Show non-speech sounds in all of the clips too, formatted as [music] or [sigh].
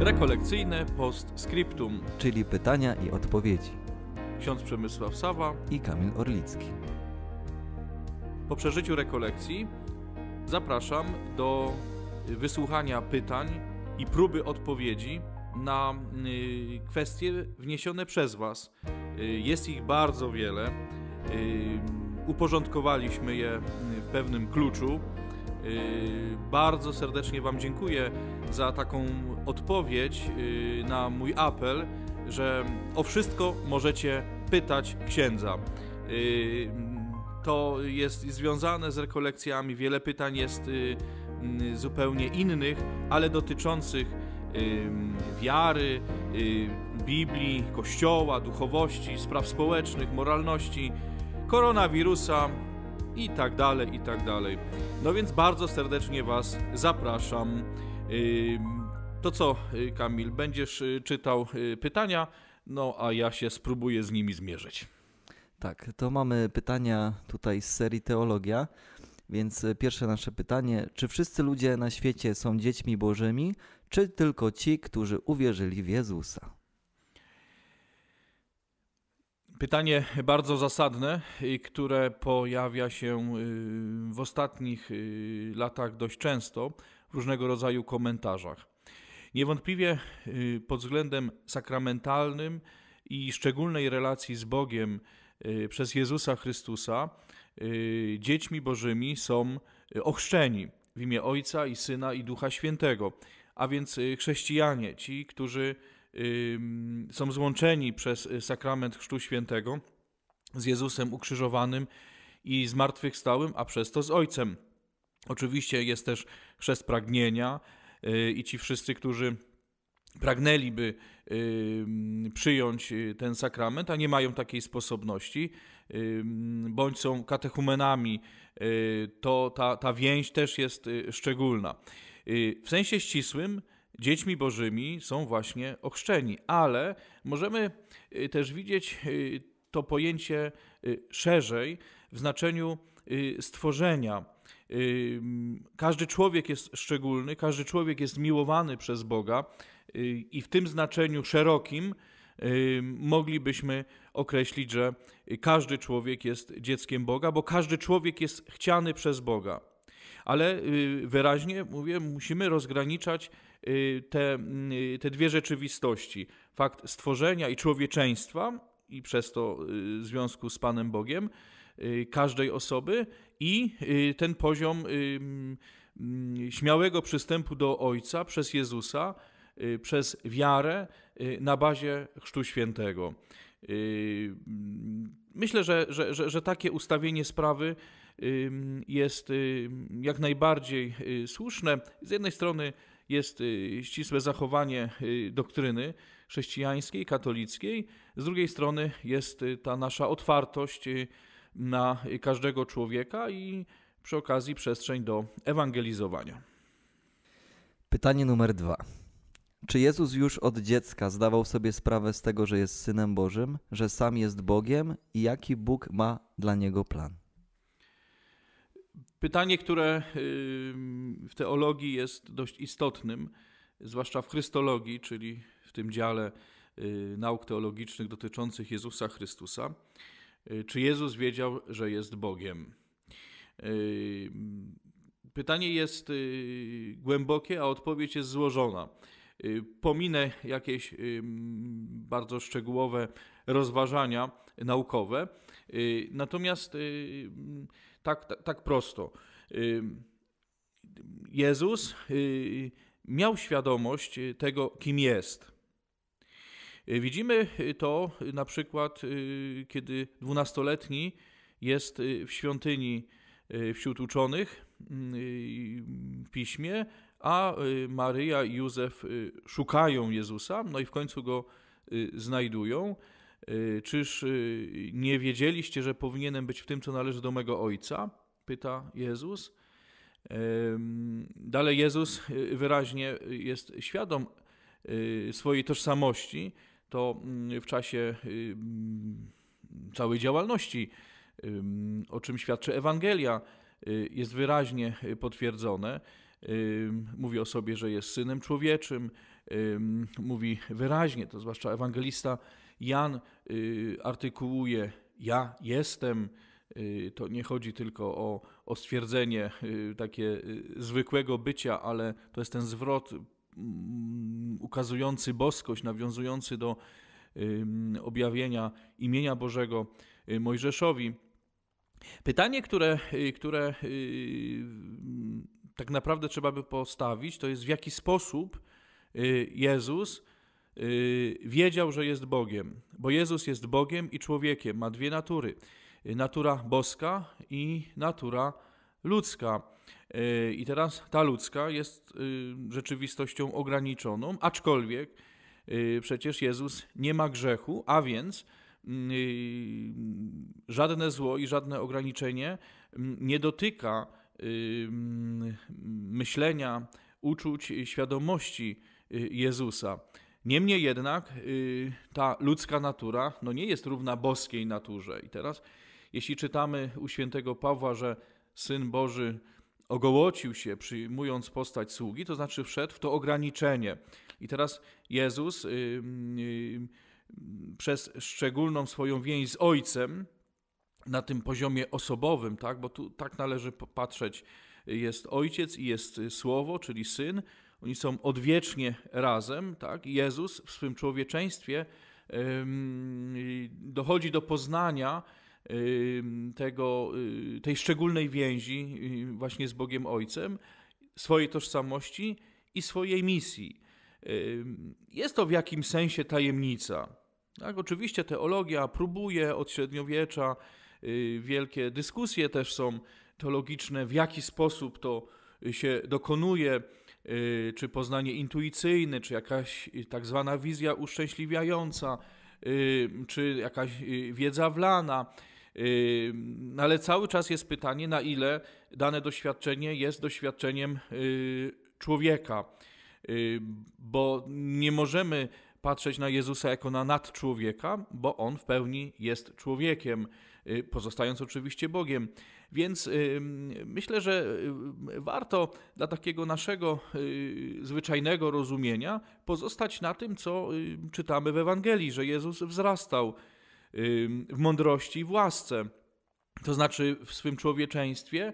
Rekolekcyjne postscriptum, czyli pytania i odpowiedzi. Ksiądz Przemysław Sawa i Kamil Orlicki. Po przeżyciu rekolekcji zapraszam do wysłuchania pytań i próby odpowiedzi na y, kwestie wniesione przez Was. Y, jest ich bardzo wiele. Y, uporządkowaliśmy je w pewnym kluczu. Y, bardzo serdecznie Wam dziękuję za taką odpowiedź y, na mój apel, że o wszystko możecie pytać księdza. Y, to jest związane z rekolekcjami. Wiele pytań jest mm, zupełnie innych, ale dotyczących wiary, Biblii, Kościoła, duchowości, spraw społecznych, moralności, koronawirusa, i tak dalej, i tak dalej. No więc bardzo serdecznie Was zapraszam. To co, y, Kamil, będziesz y, czytał y, pytania, no a ja się spróbuję z nimi zmierzyć. Tak, to mamy pytania tutaj z serii Teologia. Więc pierwsze nasze pytanie: czy wszyscy ludzie na świecie są dziećmi Bożymi, czy tylko ci, którzy uwierzyli w Jezusa? Pytanie bardzo zasadne, które pojawia się y, w ostatnich y, latach dość często w różnego rodzaju komentarzach. Niewątpliwie y, pod względem sakramentalnym i szczególnej relacji z Bogiem przez Jezusa Chrystusa dziećmi Bożymi są ochrzczeni w imię Ojca i Syna i Ducha Świętego, a więc chrześcijanie, ci, którzy są złączeni przez y, sakrament Chrztu Świętego z Jezusem ukrzyżowanym i zmartwychwstałym, a przez to z Ojcem. Oczywiście jest też chrzest pragnienia y, i ci wszyscy, którzy pragnęliby przyjąć y, ten sakrament, a nie mają takiej sposobności, bądź są katechumenami, to ta, ta więź też jest szczególna. W sensie ścisłym, dziećmi bożymi są właśnie ochrzczeni, ale możemy y, też widzieć y, to pojęcie y, szerzej w znaczeniu stworzenia. Każdy człowiek jest szczególny, każdy człowiek jest miłowany przez Boga i w tym znaczeniu szerokim moglibyśmy określić, że każdy człowiek jest dzieckiem Boga, bo każdy człowiek jest chciany przez Boga. Ale wyraźnie mówię, musimy rozgraniczać Y, te, y, te dwie rzeczywistości, fakt stworzenia i człowieczeństwa, i przez to y, związku z Panem Bogiem każdej osoby, i ten poziom mm, śmiałego przystępu do Ojca przez Jezusa, przez wiarę na bazie Chrztu Świętego. Mm, myślę, że, że, że, że, takie ustawienie sprawy jest jak najbardziej słuszne. Z jednej strony jest y, ścisłe zachowanie y, doktryny chrześcijańskiej, katolickiej, z drugiej strony jest y, ta nasza otwartość na każdego człowieka i przy okazji przestrzeń do ewangelizowania. Pytanie numer dwa. Czy Jezus już od dziecka zdawał sobie sprawę z tego, że jest synem Bożym, że sam jest Bogiem i jaki Bóg ma dla niego plan? Pytanie, które y, w teologii jest dość istotnym, zwłaszcza w Chrystologii, czyli w tym dziale y, nauk teologicznych dotyczących Jezusa Chrystusa. Y, czy Jezus wiedział, że jest Bogiem? Pytanie jest głębokie, a odpowiedź jest złożona. Pominę jakieś bardzo szczegółowe rozważania naukowe. Natomiast tak, tak, tak prosto. Jezus y, miał świadomość y, tego, kim jest. Y, widzimy to na przykład, kiedy dwunastoletni jest w świątyni wśród uczonych w piśmie, a Maryja i Józef szukają Jezusa, no i w końcu go znajdują. Y, czyż y, nie wiedzieliście, że powinienem być w tym, co należy do mego ojca? Pyta Jezus. Dalej Jezus y, wyraźnie jest świadom swojej tożsamości. To w czasie mm, całej działalności, o czym świadczy Ewangelia, jest wyraźnie potwierdzone. Mówi o sobie, że jest synem człowieczym. Mówi wyraźnie, to zwłaszcza ewangelista Jan y, artykułuje: Ja jestem. Y, to nie chodzi tylko o, o stwierdzenie y, takie zwykłego bycia, ale to jest ten zwrot mm, ukazujący boskość, nawiązujący do objawienia imienia Bożego Mojżeszowi. Pytanie, które, które tak naprawdę trzeba by postawić, to jest w jaki sposób Jezus Y, wiedział, że jest Bogiem, bo Jezus jest Bogiem i człowiekiem, ma dwie natury: y, natura boska i natura ludzka. Y, I teraz ta ludzka jest rzeczywistością ograniczoną, aczkolwiek przecież Jezus nie ma grzechu, a więc mm, żadne zło i żadne ograniczenie mm, nie dotyka mm, myślenia, uczuć, świadomości Jezusa. Niemniej jednak y, ta ludzka natura no nie jest równa boskiej naturze. I teraz, jeśli czytamy u świętego Pawła, że Syn Boży ogołocił się, przyjmując postać sługi, to znaczy wszedł w to ograniczenie. I teraz Jezus y, y, przez szczególną swoją więź z Ojcem, na tym poziomie osobowym, tak? bo tu tak należy patrzeć, jest Ojciec i jest Słowo, czyli Syn, oni są odwiecznie razem, tak? Jezus w swym człowieczeństwie dochodzi do poznania tego, y, tej szczególnej więzi y, właśnie z Bogiem Ojcem, swojej tożsamości i swojej misji. Jest to w jakimś sensie tajemnica. Tak, oczywiście teologia próbuje od średniowiecza, y, wielkie dyskusje też są teologiczne, w jaki sposób to się dokonuje. Y, czy poznanie intuicyjne, czy jakaś y, tak zwana wizja uszczęśliwiająca, y, czy jakaś wiedza wlana. No, ale cały czas jest pytanie, na ile dane doświadczenie jest doświadczeniem człowieka, bo nie możemy patrzeć na Jezusa jako na nadczłowieka, bo on w pełni jest człowiekiem, pozostając oczywiście Bogiem. Więc y, myślę, że y, warto dla takiego naszego y, zwyczajnego rozumienia pozostać na tym, co czytamy w Ewangelii, że Jezus wzrastał w mądrości i w łasce, to znaczy w swym człowieczeństwie,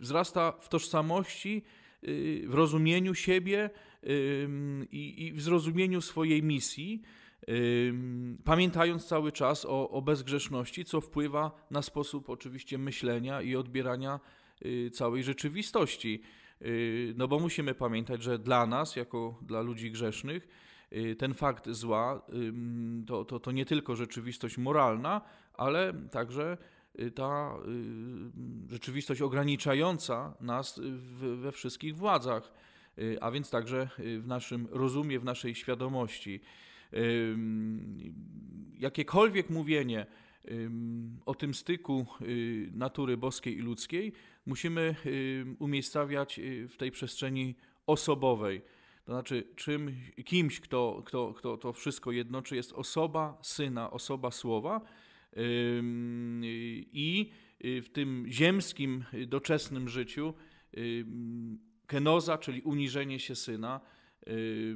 wzrasta w tożsamości, w rozumieniu siebie i w zrozumieniu swojej misji pamiętając cały czas o, o bezgrzeszności, co wpływa na sposób oczywiście myślenia i odbierania y, całej rzeczywistości. Y, no bo musimy pamiętać, że dla nas, jako dla ludzi grzesznych, y, ten fakt zła to, to, to nie tylko rzeczywistość moralna, ale także ta rzeczywistość ograniczająca nas we wszystkich władzach, a więc także w naszym rozumie, w naszej świadomości jakiekolwiek mówienie o tym styku y, natury boskiej i ludzkiej musimy umiejscawiać y, w tej przestrzeni osobowej. To znaczy, czym, kimś, kto, kto, kto to wszystko jednoczy, jest osoba syna, osoba słowa. I y, w tym ziemskim, doczesnym życiu kenoza, czyli uniżenie się syna, Y,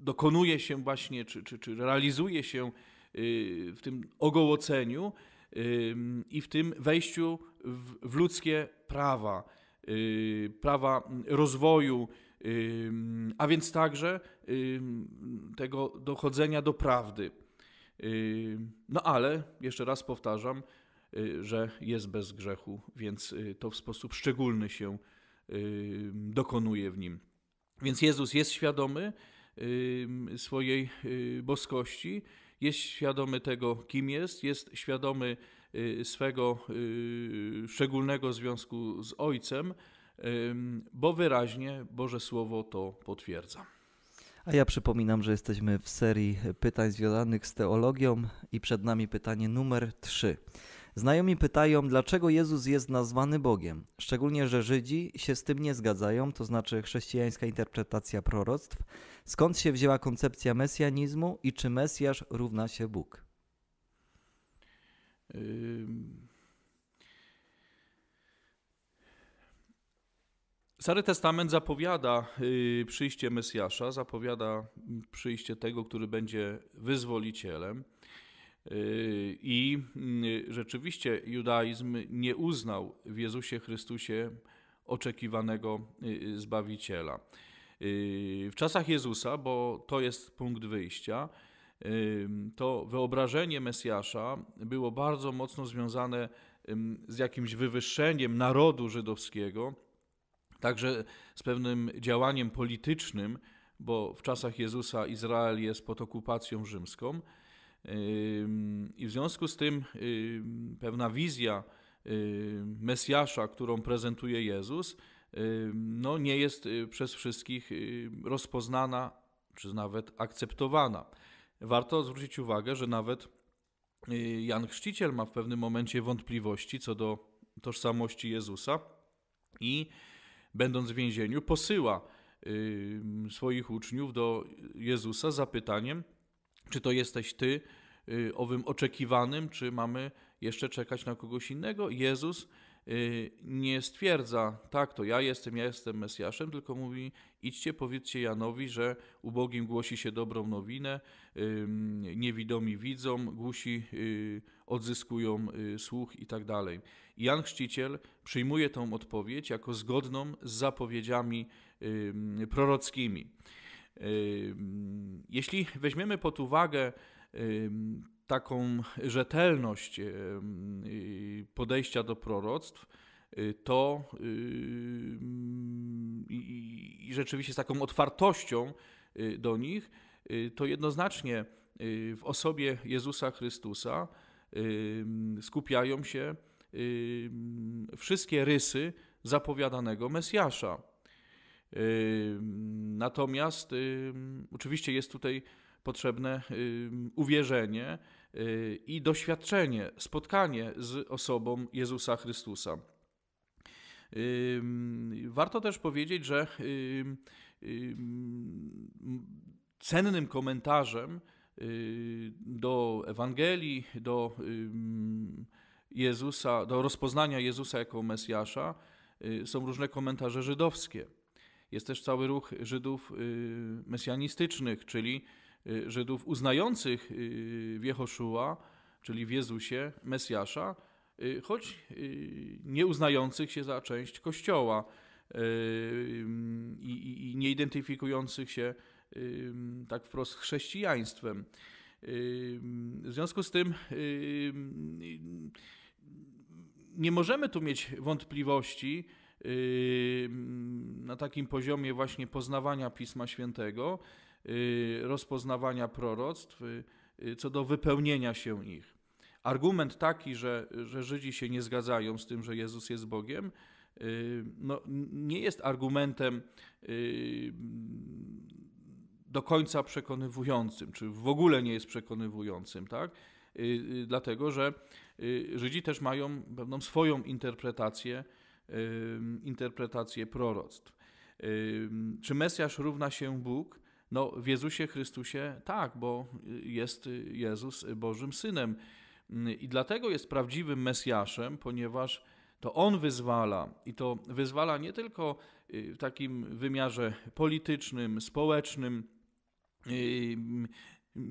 dokonuje się właśnie, czy, czy, czy realizuje się y, w tym ogołoceniu i w tym wejściu w, w ludzkie prawa, y, prawa rozwoju, a więc także tego dochodzenia do prawdy. No ale, jeszcze raz powtarzam, że jest bez grzechu, więc to w sposób szczególny się dokonuje w nim. Więc Jezus jest świadomy swojej y, boskości, jest świadomy tego, kim jest, jest świadomy y, swego y, szczególnego związku z Ojcem, bo wyraźnie Boże Słowo to potwierdza. A ja przypominam, że jesteśmy w serii pytań związanych z teologią i przed nami pytanie numer 3. Znajomi pytają, dlaczego Jezus jest nazwany Bogiem. Szczególnie, że Żydzi się z tym nie zgadzają, to znaczy chrześcijańska interpretacja proroctw. Skąd się wzięła koncepcja mesjanizmu i czy Mesjasz równa się Bóg? Stary Testament zapowiada y, przyjście Mesjasza, zapowiada przyjście tego, który będzie wyzwolicielem. Y, I y, rzeczywiście judaizm nie uznał w Jezusie Chrystusie oczekiwanego y, Zbawiciela. W czasach Jezusa, bo to jest punkt wyjścia, to wyobrażenie Mesjasza było bardzo mocno związane z jakimś wywyższeniem narodu żydowskiego, także z pewnym działaniem politycznym, bo w czasach Jezusa Izrael jest pod okupacją rzymską. I w związku z tym pewna wizja Mesjasza, którą prezentuje Jezus, no nie jest y, przez wszystkich y, rozpoznana czy nawet akceptowana. Warto zwrócić uwagę, że nawet y, Jan Chrzciciel ma w pewnym momencie wątpliwości co do tożsamości Jezusa i będąc w więzieniu posyła swoich uczniów do Jezusa z zapytaniem, czy to jesteś ty y, owym oczekiwanym, czy mamy jeszcze czekać na kogoś innego? Jezus y, nie stwierdza, tak, to ja jestem, ja jestem Mesjaszem, tylko mówi: idźcie, powiedzcie Janowi, że ubogim głosi się dobrą nowinę, niewidomi widzą, głusi y, odzyskują słuch i tak dalej. Jan Chrzciciel przyjmuje tą odpowiedź jako zgodną z zapowiedziami prorockimi. Jeśli weźmiemy pod uwagę taką rzetelność y, podejścia do proroctw, y, to i rzeczywiście z taką otwartością y, do nich, to jednoznacznie w osobie Jezusa Chrystusa skupiają się wszystkie rysy zapowiadanego Mesjasza. Natomiast oczywiście jest tutaj potrzebne uwierzenie y, i doświadczenie, spotkanie z osobą Jezusa Chrystusa. Warto też powiedzieć, że cennym komentarzem y, do Ewangelii, do Jezusa, do rozpoznania Jezusa jako Mesjasza y, są różne komentarze żydowskie. Jest też cały ruch Żydów y, mesjanistycznych, czyli y, Żydów uznających y, w Jehoszua, czyli w Jezusie, Mesjasza, choć nie uznających się za część Kościoła i nie identyfikujących się tak wprost z chrześcijaństwem. W związku z tym nie możemy tu mieć wątpliwości, na takim poziomie właśnie poznawania Pisma Świętego, y, rozpoznawania proroctw, y, y, co do wypełnienia się ich. Argument taki, że, że Żydzi się nie zgadzają z tym, że Jezus jest Bogiem, no, nie jest argumentem do końca przekonywującym, czy w ogóle nie jest przekonywującym, tak? Dlatego, że Żydzi też mają pewną swoją interpretację interpretację proroctw. Czy Mesjasz równa się Bóg? No, w Jezusie Chrystusie tak, bo jest Jezus Bożym Synem. I dlatego jest prawdziwym Mesjaszem, ponieważ to On wyzwala i to wyzwala nie tylko y, w takim wymiarze politycznym, społecznym,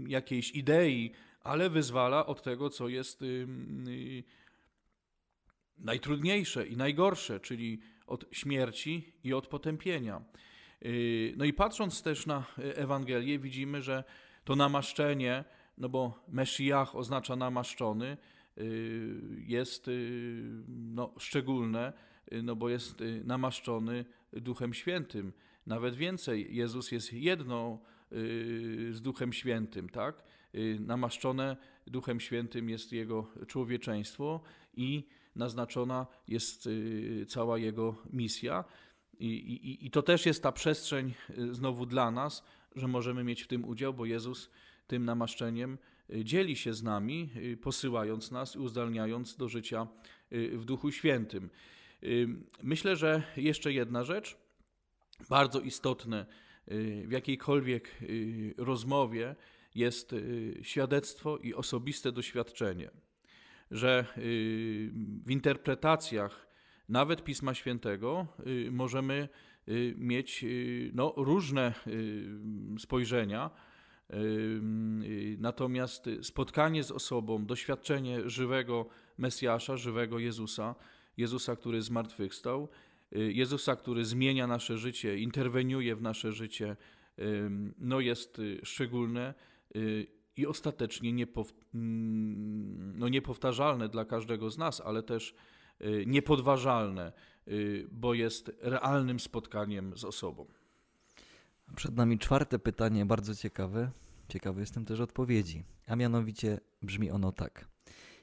jakiejś idei, ale wyzwala od tego, co jest najtrudniejsze i najgorsze, czyli od śmierci i od potępienia. Y, no i patrząc też na y, Ewangelię, widzimy, że to namaszczenie, no bo Meszyjach oznacza namaszczony, y, jest no, szczególne, no bo jest namaszczony Duchem Świętym. Nawet więcej, Jezus jest jedną z Duchem Świętym, tak? Namaszczone Duchem Świętym jest jego człowieczeństwo i naznaczona jest y, cała jego misja. I, i, I, to też jest ta przestrzeń y, znowu dla nas, że możemy mieć w tym udział, bo Jezus tym namaszczeniem y, dzieli się z nami, posyłając nas i uzdalniając do życia w Duchu Świętym. Myślę, że jeszcze jedna rzecz, bardzo istotne w jakiejkolwiek rozmowie, jest świadectwo i osobiste doświadczenie że y, w interpretacjach nawet Pisma Świętego y, możemy y, mieć no, różne spojrzenia. Natomiast spotkanie z osobą, doświadczenie żywego Mesjasza, żywego Jezusa, Jezusa, który zmartwychwstał, Jezusa, który zmienia nasze życie, interweniuje w nasze życie, no jest szczególne i ostatecznie niepow... Mm, no niepowtarzalne dla każdego z nas, ale też y, niepodważalne, y, bo jest realnym spotkaniem z osobą. Przed nami czwarte pytanie, bardzo ciekawe. Ciekawy jestem też odpowiedzi, a mianowicie brzmi ono tak.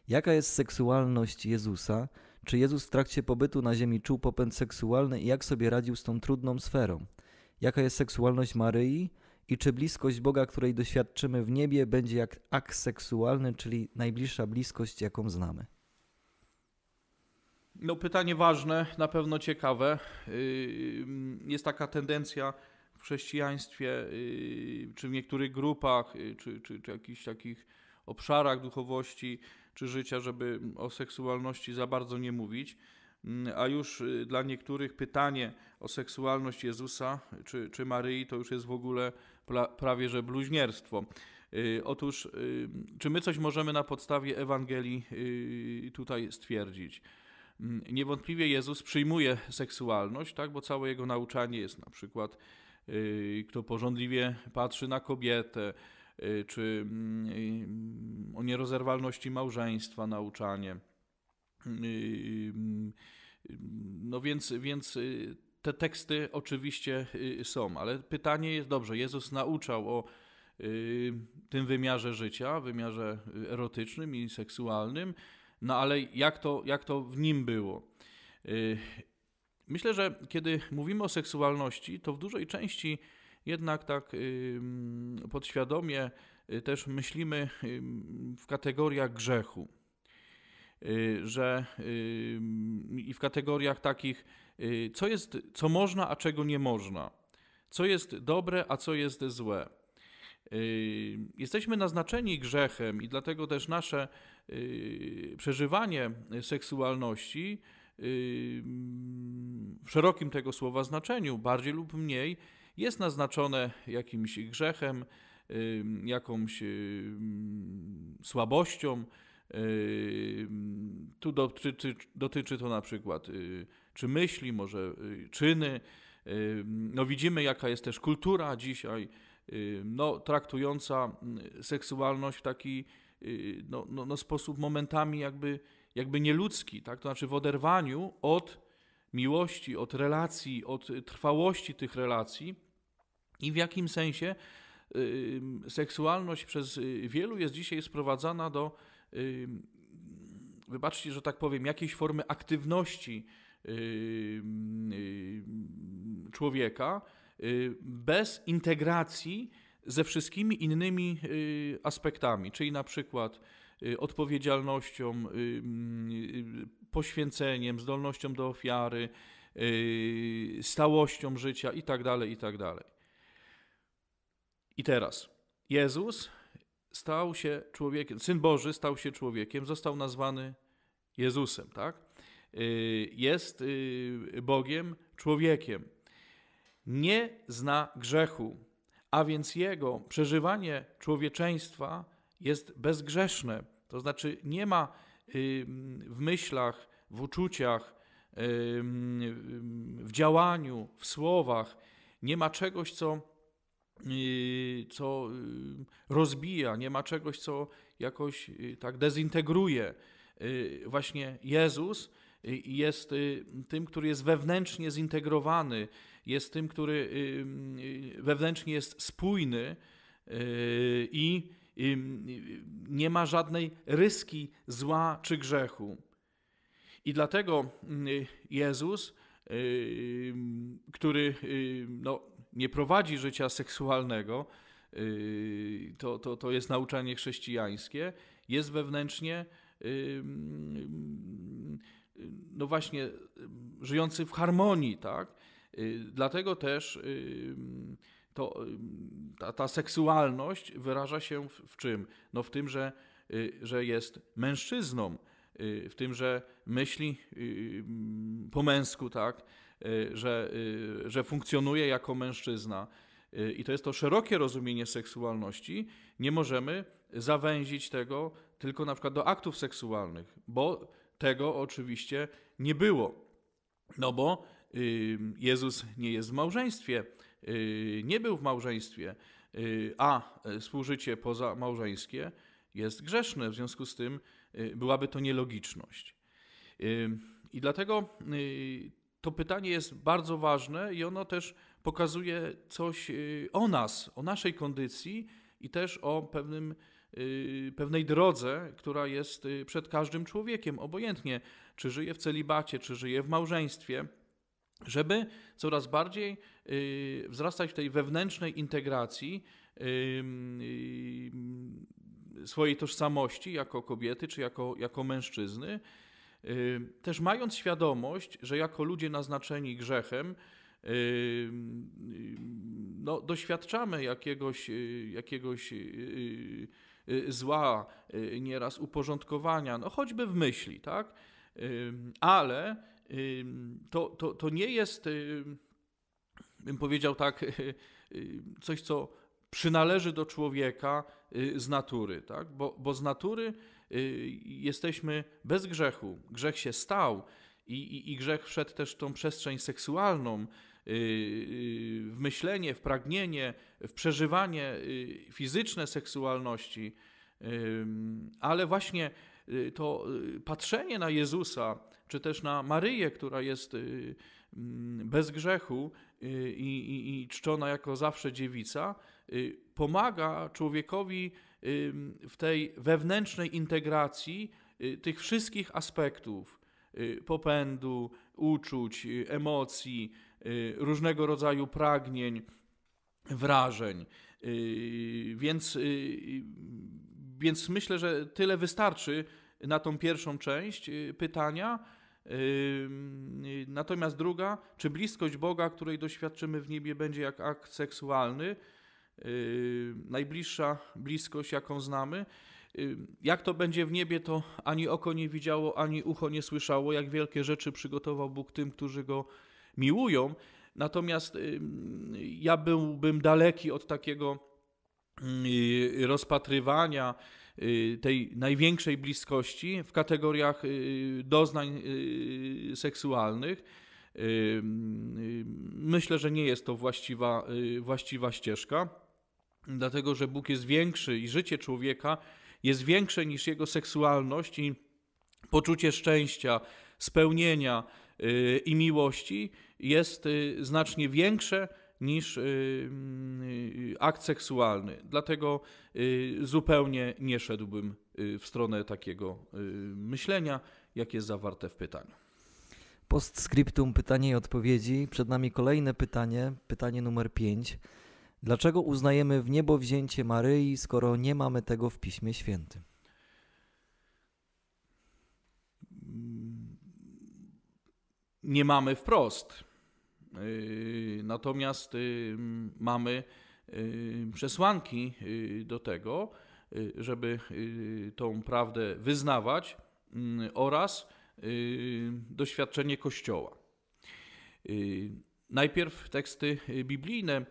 Jaka jest seksualność Jezusa? Czy Jezus w trakcie pobytu na ziemi czuł popęd seksualny i jak sobie radził z tą trudną sferą? Jaka jest seksualność Maryi? I czy bliskość Boga, której doświadczymy w niebie, będzie jak akt seksualny, czyli najbliższa bliskość, jaką znamy? No, pytanie ważne, na pewno ciekawe. Y, jest taka tendencja w chrześcijaństwie, y, czy w niektórych grupach, y, czy, czy, czy jakichś takich obszarach duchowości, czy życia, żeby o seksualności za bardzo nie mówić. Mm, a już y, dla niektórych pytanie o seksualność Jezusa czy, czy Maryi to już jest w ogóle prawie że bluźnierstwo. Y, otóż, y, czy my coś możemy na podstawie Ewangelii tutaj stwierdzić? Mm, niewątpliwie Jezus przyjmuje seksualność, tak, bo całe jego nauczanie jest na przykład, kto porządliwie patrzy na kobietę, czy mm, o nierozerwalności małżeństwa nauczanie no więc, więc y, te teksty oczywiście y, są, ale pytanie jest dobrze. Jezus nauczał o y, tym wymiarze życia, wymiarze erotycznym i seksualnym, no ale jak to, jak to w nim było? Myślę, że kiedy mówimy o seksualności, to w dużej części jednak tak podświadomie też myślimy w kategoriach grzechu. Y, że y, i w kategoriach takich, y, co jest, co można, a czego nie można, co jest dobre, a co jest złe. Jesteśmy naznaczeni grzechem i dlatego też nasze przeżywanie seksualności w szerokim tego słowa znaczeniu, bardziej lub mniej, jest naznaczone jakimś grzechem, jakąś słabością, tu dotyczy, dotyczy to na przykład y, czy myśli, może y, czyny. No widzimy, jaka jest też kultura dzisiaj, y, no, traktująca seksualność w taki no, no, no sposób momentami jakby, jakby nieludzki, tak? to znaczy w oderwaniu od miłości, od relacji, od trwałości tych relacji i w jakim sensie seksualność przez wielu jest dzisiaj sprowadzana do wybaczcie, że tak powiem, jakiejś formy aktywności człowieka y, bez integracji ze wszystkimi innymi y, aspektami, czyli na przykład y, odpowiedzialnością, poświęceniem, zdolnością do ofiary, stałością życia itd., tak itd. Tak I teraz Jezus stał się człowiekiem, Syn Boży stał się człowiekiem, został nazwany Jezusem, tak? Y, jest y, Bogiem, człowiekiem. Nie zna grzechu, a więc jego przeżywanie człowieczeństwa jest bezgrzeszne. To znaczy nie ma y, w myślach, w uczuciach, w działaniu, w słowach, nie ma czegoś, co Y, co y, rozbija, nie ma czegoś, co jakoś y, tak dezintegruje. Właśnie Jezus jest tym, który jest wewnętrznie zintegrowany, jest tym, który wewnętrznie jest spójny i nie ma żadnej ryski zła czy grzechu. I dlatego Jezus, który no, nie prowadzi życia seksualnego, yy, to, to, to jest nauczanie chrześcijańskie, jest wewnętrznie yy, no właśnie żyjący w harmonii, tak? Yy, dlatego też to, ta, ta seksualność wyraża się w, w czym? No w tym, że, że jest mężczyzną, w tym, że myśli po męsku, tak? Y, że, y, że funkcjonuje jako mężczyzna. Y, I to jest to szerokie rozumienie seksualności. Nie możemy zawęzić tego tylko na przykład do aktów seksualnych, bo tego oczywiście nie było. No bo Jezus nie jest w małżeństwie, nie był w małżeństwie, a służycie poza małżeńskie jest grzeszne, w związku z tym byłaby to nielogiczność. I dlatego to pytanie jest bardzo ważne i ono też pokazuje coś y, o nas, o naszej kondycji i też o pewnym, y, pewnej drodze, która jest y, przed każdym człowiekiem, obojętnie czy żyje w celibacie, czy żyje w małżeństwie, żeby coraz bardziej wzrastać w tej wewnętrznej integracji swojej tożsamości jako kobiety czy jako, jako mężczyzny też mając świadomość, że jako ludzie naznaczeni grzechem, no, doświadczamy jakiegoś, y, jakiegoś y, y, zła, nieraz uporządkowania, no choćby w myśli, tak? Ale to, to, to nie jest, bym powiedział tak, [laughs] coś, co przynależy do człowieka z natury, tak? bo, bo z natury Y, jesteśmy bez grzechu. Grzech się stał i, i, i grzech wszedł też w tą przestrzeń seksualną, y, y, w myślenie, w pragnienie, w przeżywanie fizyczne seksualności. Ale właśnie to patrzenie na Jezusa, czy też na Maryję, która jest mm, bez grzechu i, i, i czczona jako zawsze dziewica, pomaga człowiekowi w tej wewnętrznej integracji y, tych wszystkich aspektów y, popędu, uczuć, y, emocji, różnego rodzaju pragnień, wrażeń. Więc, więc myślę, że tyle wystarczy na tą pierwszą część pytania. Natomiast druga, czy bliskość Boga, której doświadczymy w niebie, będzie jak akt seksualny? Y, najbliższa bliskość, jaką znamy. Y, jak to będzie w niebie, to ani oko nie widziało, ani ucho nie słyszało, jak wielkie rzeczy przygotował Bóg tym, którzy go miłują. Natomiast y, ja byłbym daleki od takiego rozpatrywania tej największej bliskości w kategoriach doznań seksualnych. Myślę, że nie jest to właściwa, właściwa ścieżka dlatego że Bóg jest większy i życie człowieka jest większe niż jego seksualność i poczucie szczęścia, spełnienia y, i miłości jest y, znacznie większe niż y, akt seksualny. Dlatego zupełnie nie szedłbym w stronę takiego myślenia, jakie jest zawarte w pytaniu. Postscriptum pytanie i odpowiedzi. Przed nami kolejne pytanie, pytanie numer 5. Dlaczego uznajemy w niebo wzięcie Maryi, skoro nie mamy tego w Piśmie Świętym? Mm, nie mamy wprost. Y, natomiast y, mamy y, przesłanki do tego, żeby tą prawdę wyznawać mm, oraz doświadczenie Kościoła. Najpierw teksty biblijne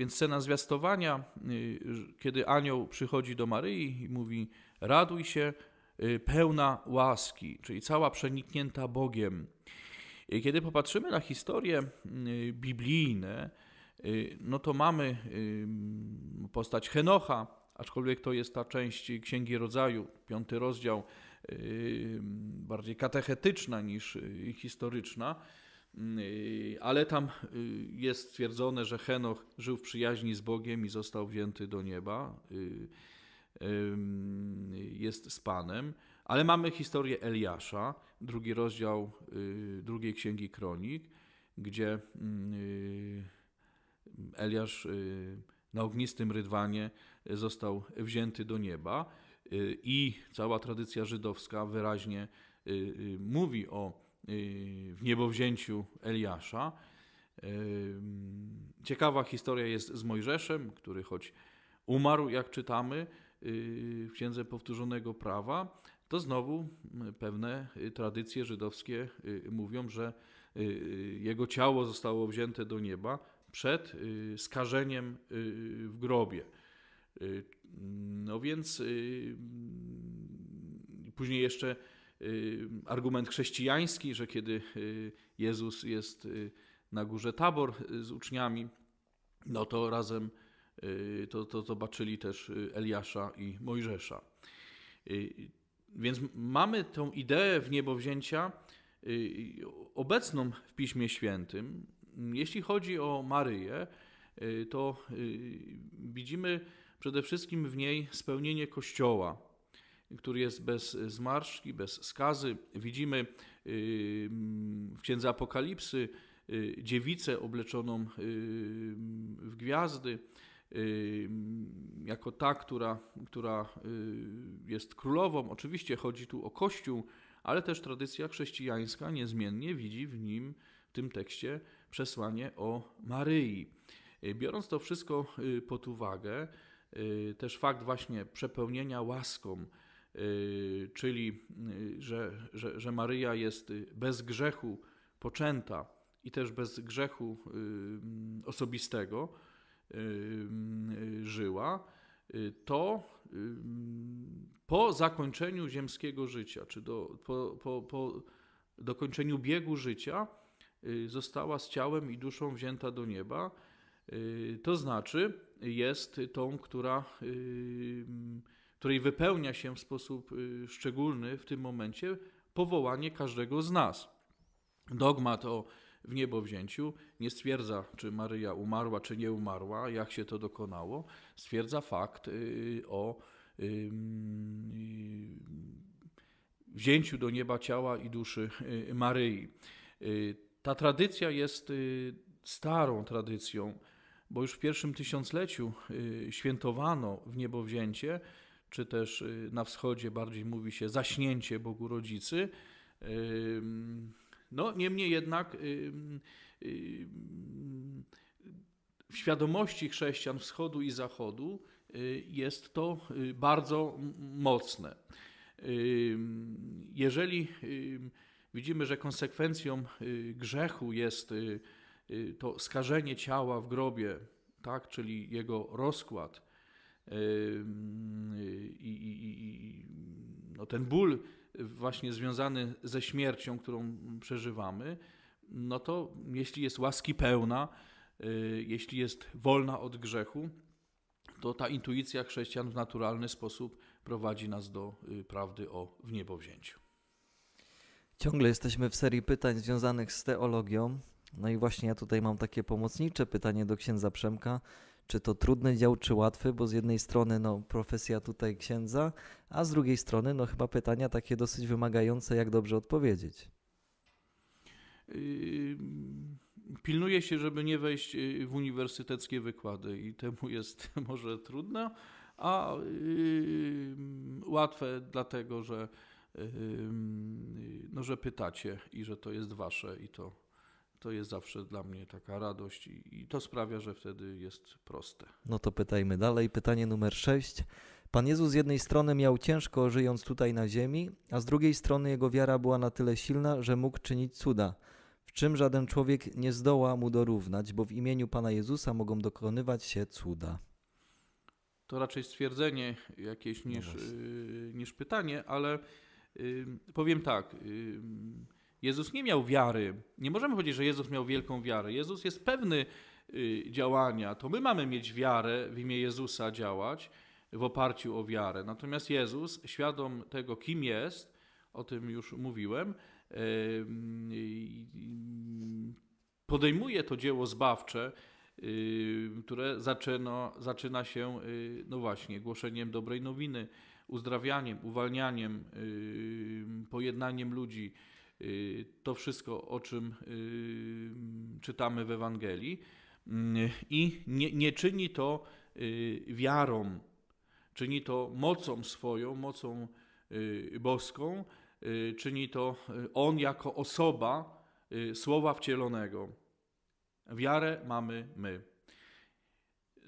więc scena zwiastowania, y, kiedy anioł przychodzi do Maryi i mówi: Raduj się, y, pełna łaski, czyli cała przeniknięta Bogiem. Kiedy popatrzymy na historie y, biblijne, no to mamy postać Henocha, aczkolwiek to jest ta część Księgi Rodzaju, piąty rozdział, bardziej katechetyczna niż historyczna. Mm, y, ale tam y, jest stwierdzone, że Henoch żył w przyjaźni z Bogiem i został wzięty do nieba. Y, jest z Panem. Ale mamy historię Eliasza, drugi rozdział drugiej księgi kronik, gdzie mm, Eliasz na ognistym rydwanie został wzięty do nieba i cała tradycja żydowska wyraźnie mówi o Y, w niebowzięciu Eliasza. Y, ciekawa historia jest z Mojżeszem, który choć umarł, jak czytamy y, w Księdze Powtórzonego Prawa, to znowu mm, pewne tradycje żydowskie mówią, że jego ciało zostało wzięte do nieba przed skażeniem w grobie. No więc później jeszcze Y, argument chrześcijański, że kiedy y, Jezus jest y, na górze Tabor z uczniami, no to razem to, to zobaczyli też Eliasza i Mojżesza. Więc mamy tą ideę w niebowzięcia obecną w Piśmie Świętym. Jeśli chodzi o Maryję, to widzimy przede wszystkim w niej spełnienie Kościoła który jest bez zmarszczki, bez skazy. Widzimy y, w księdze Apokalipsy y, dziewicę obleczoną y, w gwiazdy, jako ta, która, która jest królową. Oczywiście chodzi tu o Kościół, ale też tradycja chrześcijańska niezmiennie widzi w nim, w tym tekście, przesłanie o Maryi. Biorąc to wszystko pod uwagę, też fakt właśnie przepełnienia łaską, Y, czyli y, że, że, że Maryja jest bez grzechu poczęta i też bez grzechu y, osobistego żyła, to po zakończeniu ziemskiego życia, czy do, po, po, po dokończeniu biegu życia, została z ciałem i duszą wzięta do nieba. To znaczy, jest tą, która której wypełnia się w sposób y, szczególny w tym momencie powołanie każdego z nas. Dogmat o w wzięciu nie stwierdza, czy Maryja umarła, czy nie umarła, jak się to dokonało. Stwierdza fakt y, y, o wzięciu do nieba ciała i duszy Maryi. Ta tradycja jest starą tradycją, bo już w pierwszym tysiącleciu świętowano w wzięcie czy też y, na wschodzie bardziej mówi się zaśnięcie Bogu Rodzicy. No, niemniej jednak w świadomości chrześcijan wschodu i zachodu y, jest to y, bardzo mocne. Jeżeli widzimy, że konsekwencją grzechu jest to skażenie ciała w grobie, tak, czyli jego rozkład, Y, i, i, i no ten ból właśnie związany ze śmiercią, którą przeżywamy, no to jeśli jest łaski pełna, y, jeśli jest wolna od grzechu, to ta intuicja chrześcijan w naturalny sposób prowadzi nas do y, prawdy o wniebowzięciu. Ciągle jesteśmy w serii pytań związanych z teologią. No i właśnie ja tutaj mam takie pomocnicze pytanie do księdza Przemka czy to trudny dział, czy łatwy, bo z jednej strony no, profesja tutaj księdza, a z drugiej strony no, chyba pytania takie dosyć wymagające, jak dobrze odpowiedzieć. Yy, Pilnuję się, żeby nie wejść yy, w uniwersyteckie wykłady i temu jest [laughs] może trudno, a yy, łatwe dlatego, że, no, że pytacie i że to jest wasze i to to jest zawsze dla mnie taka radość i, i, to sprawia, że wtedy jest proste. No to pytajmy dalej. Pytanie numer 6. Pan Jezus z jednej strony miał ciężko żyjąc tutaj na ziemi, a z drugiej strony jego wiara była na tyle silna, że mógł czynić cuda, w czym żaden człowiek nie zdoła mu dorównać, bo w imieniu Pana Jezusa mogą dokonywać się cuda. To raczej stwierdzenie jakieś no niż, no niż pytanie, ale y, powiem tak. Y, Jezus nie miał wiary. Nie możemy powiedzieć, że Jezus miał wielką wiarę. Jezus jest pewny y, działania. To my mamy mieć wiarę w imię Jezusa działać w oparciu o wiarę. Natomiast Jezus, świadom tego, kim jest, o tym już mówiłem, podejmuje to dzieło zbawcze, y, które zaczyna, zaczyna się, y, no właśnie, głoszeniem dobrej nowiny, uzdrawianiem, uwalnianiem, pojednaniem ludzi. Y, to wszystko, o czym y, czytamy w Ewangelii, y, i nie, nie czyni to wiarą, czyni to mocą swoją, mocą boską, czyni to on jako osoba słowa wcielonego. Wiarę mamy my.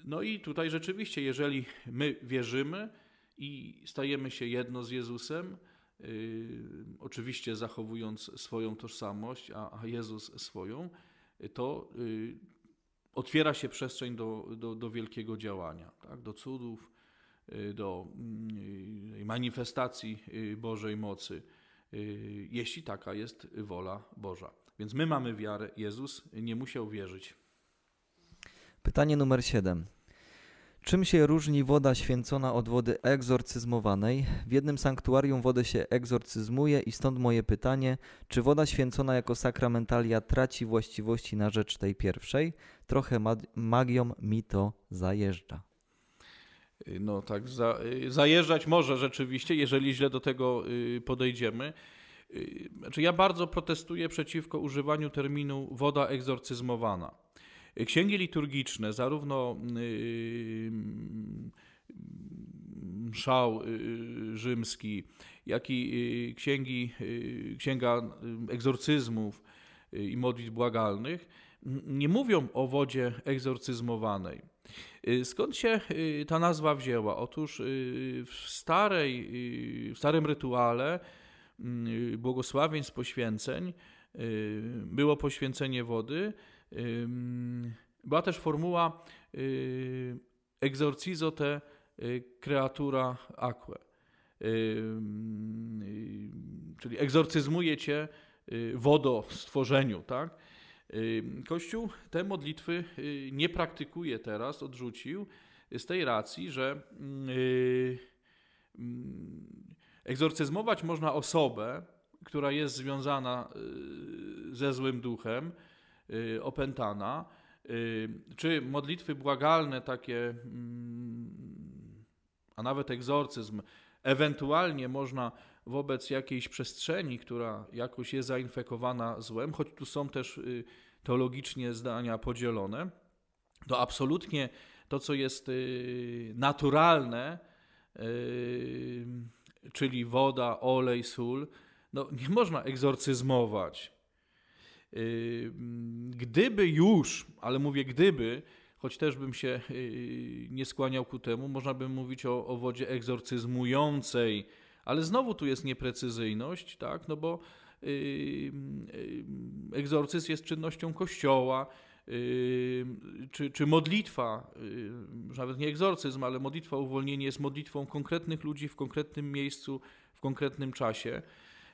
No i tutaj rzeczywiście, jeżeli my wierzymy i stajemy się jedno z Jezusem, Y, oczywiście zachowując swoją tożsamość, a Jezus swoją, to y, otwiera się przestrzeń do, do, do wielkiego działania, tak? do cudów, y, do mm, manifestacji Bożej mocy, jeśli taka jest wola Boża. Więc my mamy wiarę, Jezus nie musiał wierzyć. Pytanie numer 7. Czym się różni woda święcona od wody egzorcyzmowanej? W jednym sanktuarium wodę się egzorcyzmuje i stąd moje pytanie, czy woda święcona jako sakramentalia traci właściwości na rzecz tej pierwszej? Trochę magią mi to zajeżdża. No tak, za, zajeżdżać może rzeczywiście, jeżeli źle do tego y, podejdziemy. Y, znaczy, ja bardzo protestuję przeciwko używaniu terminu woda egzorcyzmowana. Księgi liturgiczne, zarówno y, y, mszał y, rzymski, jak i księgi, księga egzorcyzmów i modlitw błagalnych, nie mówią o wodzie egzorcyzmowanej. Skąd się ta nazwa wzięła? Otóż w, starej, w starym rytuale z poświęceń było poświęcenie wody, była też formuła y, exorcizo te y, creatura aqua, y, czyli egzorcyzmuje cię wodo stworzeniu, tak? Kościół te modlitwy nie praktykuje teraz, odrzucił z tej racji, że egzorcyzmować można osobę, która jest związana ze złym duchem, Y, opętana, y, czy modlitwy błagalne takie, mm, a nawet egzorcyzm, ewentualnie można wobec jakiejś przestrzeni, która jakoś jest zainfekowana złem, choć tu są też y, teologicznie zdania podzielone, to absolutnie to, co jest naturalne, czyli woda, olej, sól, no, nie można egzorcyzmować. Gdyby już, ale mówię gdyby, choć też bym się y, y, nie skłaniał ku temu, można by mówić o, o wodzie egzorcyzmującej, ale znowu tu jest nieprecyzyjność, tak? no bo egzorcyzm jest czynnością kościoła, czy, czy modlitwa, nawet nie egzorcyzm, ale modlitwa, uwolnienie jest modlitwą konkretnych ludzi w konkretnym miejscu, w konkretnym czasie.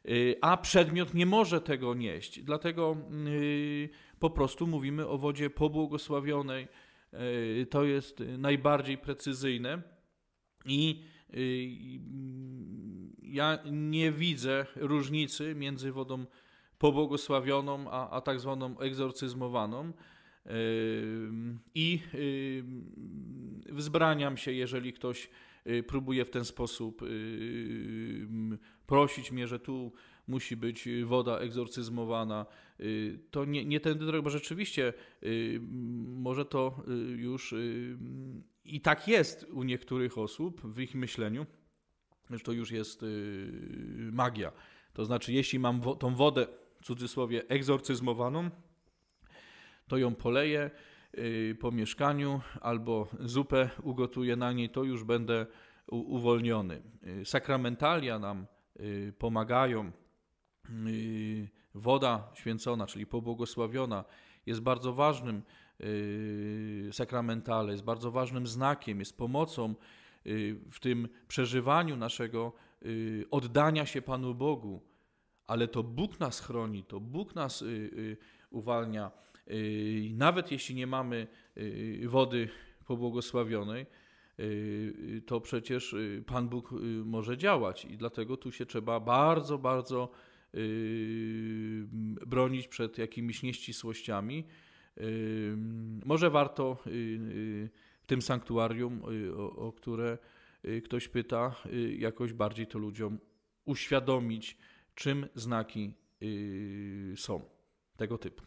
Y, a przedmiot nie może tego nieść. Dlatego y, po prostu mówimy o wodzie pobłogosławionej. Y, to jest najbardziej precyzyjne i ja nie widzę różnicy między wodą pobłogosławioną a, a tak zwaną egzorcyzmowaną. I wzbraniam się, jeżeli ktoś próbuje w ten sposób prosić mnie, że tu musi być y, woda egzorcyzmowana. Y, to nie, nie tędy, drog, bo rzeczywiście y, może to już i tak jest u niektórych osób w ich myśleniu, że to już jest magia. To znaczy, jeśli mam tą wodę, w cudzysłowie, egzorcyzmowaną, to ją poleję po mieszkaniu albo zupę ugotuję na niej, to już będę uwolniony. Sakramentalia nam Y, pomagają. Y, woda święcona, czyli pobłogosławiona, jest bardzo ważnym y, sakramentale, jest bardzo ważnym znakiem, jest pomocą w tym przeżywaniu naszego oddania się Panu Bogu. Ale to Bóg nas chroni, to Bóg nas uwalnia. Nawet jeśli nie mamy wody pobłogosławionej, Y, y, to przecież y, Pan Bóg może działać i dlatego tu się trzeba bardzo, bardzo bronić przed jakimiś nieścisłościami. Może warto w tym sanktuarium, o, które ktoś pyta, jakoś bardziej to ludziom uświadomić, czym znaki są tego typu.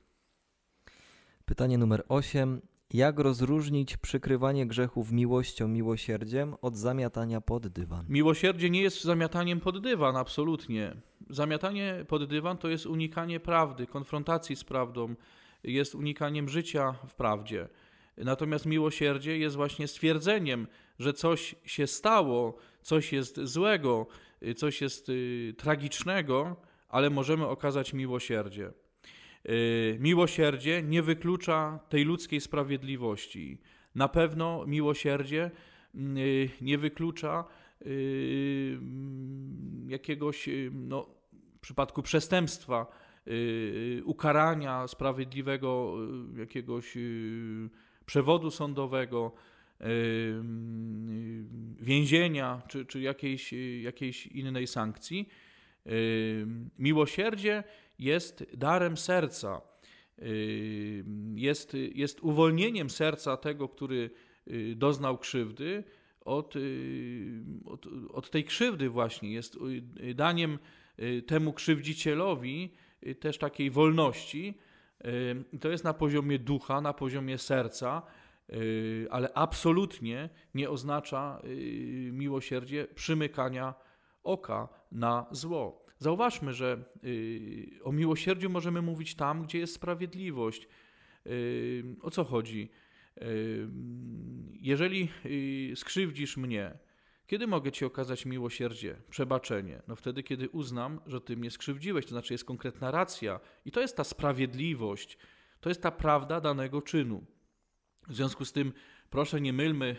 Pytanie numer 8. Jak rozróżnić przykrywanie grzechów miłością, miłosierdziem od zamiatania pod dywan? Miłosierdzie nie jest zamiataniem pod dywan, absolutnie. Zamiatanie pod dywan to jest unikanie prawdy, konfrontacji z prawdą, jest unikaniem życia w prawdzie. Natomiast miłosierdzie jest właśnie stwierdzeniem, że coś się stało, coś jest złego, coś jest y, tragicznego, ale możemy okazać miłosierdzie. Y, miłosierdzie nie wyklucza tej ludzkiej sprawiedliwości. Na pewno miłosierdzie mm, y, nie wyklucza y, mm, jakiegoś, no, w przypadku przestępstwa, ukarania sprawiedliwego jakiegoś przewodu sądowego, więzienia czy, czy jakiejś, jakiejś innej sankcji. Miłosierdzie jest darem serca, yy, jest, jest uwolnieniem serca tego, który yy, doznał krzywdy, od, yy, od, od, tej krzywdy właśnie, jest daniem temu krzywdzicielowi też takiej wolności. To jest na poziomie ducha, na poziomie serca, ale absolutnie nie oznacza miłosierdzie przymykania oka na zło. Zauważmy, że y, o miłosierdziu możemy mówić tam, gdzie jest sprawiedliwość. Y, o co chodzi? Y, jeżeli skrzywdzisz mnie, kiedy mogę Ci okazać miłosierdzie, przebaczenie? No wtedy, kiedy uznam, że Ty mnie skrzywdziłeś, to znaczy jest konkretna racja i to jest ta sprawiedliwość, to jest ta prawda danego czynu. W związku z tym, proszę, nie mylmy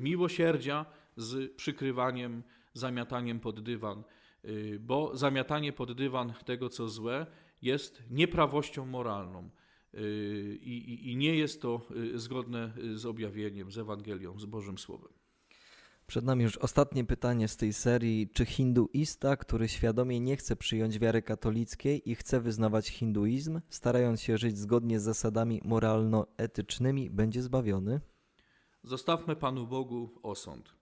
miłosierdzia z przykrywaniem, zamiataniem pod dywan. Y, bo zamiatanie pod dywan tego, co złe, jest nieprawością moralną. Y, I, i, I, nie jest to y, zgodne z objawieniem, z Ewangelią, z Bożym Słowem. Przed nami już ostatnie pytanie z tej serii. Czy hinduista, który świadomie nie chce przyjąć wiary katolickiej i chce wyznawać hinduizm, starając się żyć zgodnie z zasadami moralno-etycznymi, będzie zbawiony? Zostawmy Panu Bogu osąd.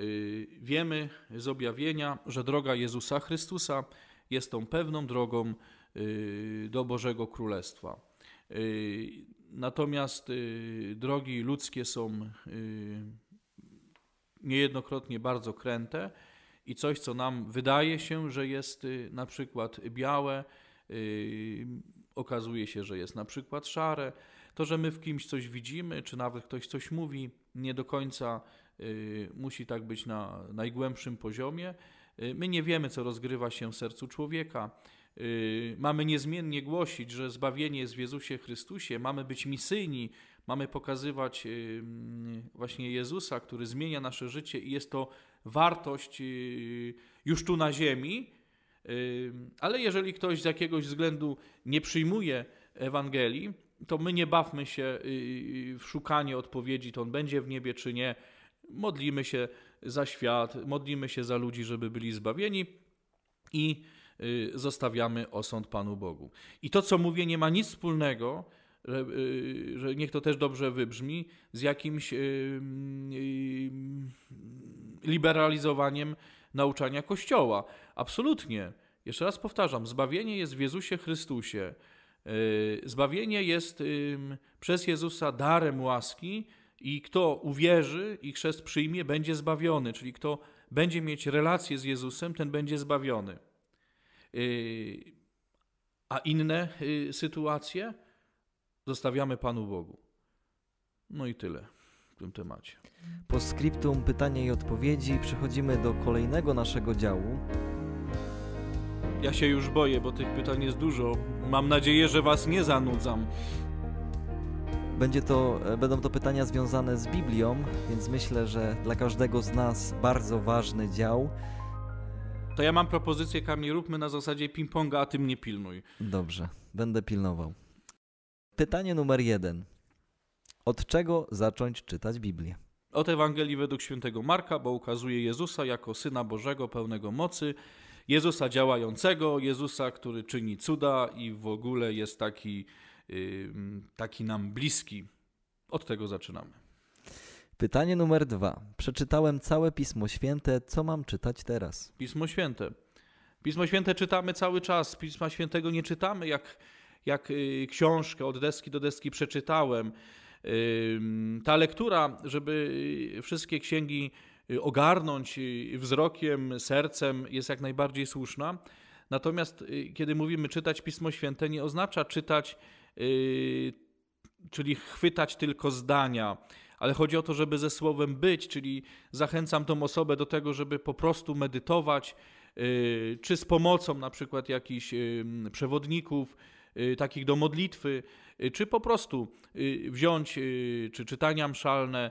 Y, wiemy z objawienia, że droga Jezusa Chrystusa jest tą pewną drogą y, do Bożego Królestwa. Y, natomiast drogi ludzkie są niejednokrotnie bardzo kręte i coś, co nam wydaje się, że jest na przykład białe, okazuje się, że jest na przykład szare. To, że my w kimś coś widzimy, czy nawet ktoś coś mówi, nie do końca Y, musi tak być na najgłębszym poziomie. Y, my nie wiemy, co rozgrywa się w sercu człowieka. Y, mamy niezmiennie głosić, że zbawienie jest w Jezusie Chrystusie, mamy być misyjni, mamy pokazywać mm, właśnie Jezusa, który zmienia nasze życie i jest to wartość już tu na ziemi. Ale jeżeli ktoś z jakiegoś względu nie przyjmuje Ewangelii, to my nie bawmy się w szukanie odpowiedzi, to on będzie w niebie czy nie. Modlimy się za świat, modlimy się za ludzi, żeby byli zbawieni i y, zostawiamy osąd Panu Bogu. I to, co mówię, nie ma nic wspólnego, że, y, że niech to też dobrze wybrzmi, z jakimś y, liberalizowaniem nauczania Kościoła. Absolutnie. Jeszcze raz powtarzam, zbawienie jest w Jezusie Chrystusie. Zbawienie jest przez Jezusa darem łaski, i kto uwierzy i chrzest przyjmie, będzie zbawiony, czyli kto będzie mieć relację z Jezusem, ten będzie zbawiony. Y, a inne y, sytuacje zostawiamy Panu Bogu. No i tyle w tym temacie. Po skryptum pytania i odpowiedzi przechodzimy do kolejnego naszego działu. Ja się już boję, bo tych pytań jest dużo. Mam nadzieję, że Was nie zanudzam. Będzie to, e, będą to pytania związane z Biblią, więc myślę, że dla każdego z nas bardzo ważny dział. To ja mam propozycję, Kamil, róbmy na zasadzie ping-ponga, a ty mnie pilnuj. Dobrze, będę pilnował. Pytanie numer jeden. Od czego zacząć czytać Biblię? Od Ewangelii według świętego Marka, bo ukazuje Jezusa jako Syna Bożego pełnego mocy, Jezusa działającego, Jezusa, który czyni cuda i w ogóle jest taki taki nam bliski. Od tego zaczynamy. Pytanie numer dwa. Przeczytałem całe Pismo Święte. Co mam czytać teraz? Pismo Święte. Pismo Święte czytamy cały czas. Pisma Świętego nie czytamy jak, jak y, książkę od deski do deski przeczytałem. Ta lektura, żeby y, wszystkie księgi y, ogarnąć wzrokiem, sercem, jest jak najbardziej słuszna. Natomiast kiedy mówimy czytać Pismo Święte, nie oznacza czytać Yy, czyli chwytać tylko zdania, ale chodzi o to, żeby ze słowem być, czyli zachęcam tą osobę do tego, żeby po prostu medytować, yy, czy z pomocą na przykład jakichś yy, przewodników, takich do modlitwy, czy po prostu wziąć czy czytania mszalne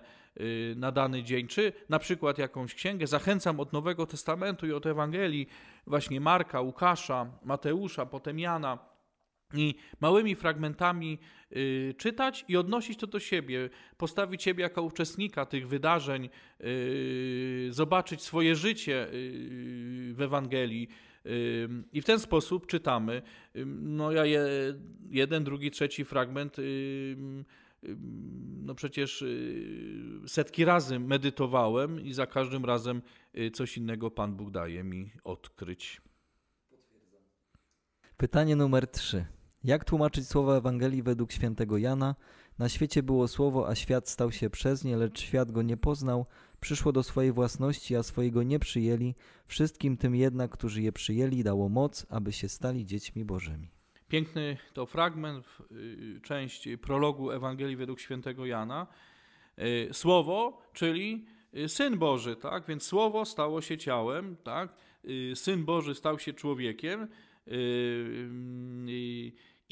na dany dzień, czy na przykład jakąś księgę. Zachęcam od Nowego Testamentu i od Ewangelii właśnie Marka, Łukasza, Mateusza, potem Jana i małymi fragmentami y, czytać i odnosić to do siebie, postawić siebie jako uczestnika tych wydarzeń, y, zobaczyć swoje życie y, w Ewangelii. Y, I w ten sposób czytamy. Y, no ja je, jeden, drugi, trzeci fragment y, no przecież setki razy medytowałem i za każdym razem coś innego Pan Bóg daje mi odkryć. Pytanie numer trzy. Jak tłumaczyć słowa Ewangelii według świętego Jana? Na świecie było słowo, a świat stał się przez nie, lecz świat go nie poznał. Przyszło do swojej własności, a swojego nie przyjęli. Wszystkim tym jednak, którzy je przyjęli, dało moc, aby się stali dziećmi Bożymi. Piękny to fragment, y, część prologu Ewangelii według świętego Jana. Y, słowo, czyli y, Syn Boży, tak? Więc Słowo stało się ciałem, tak? Syn Boży stał się człowiekiem. Mm,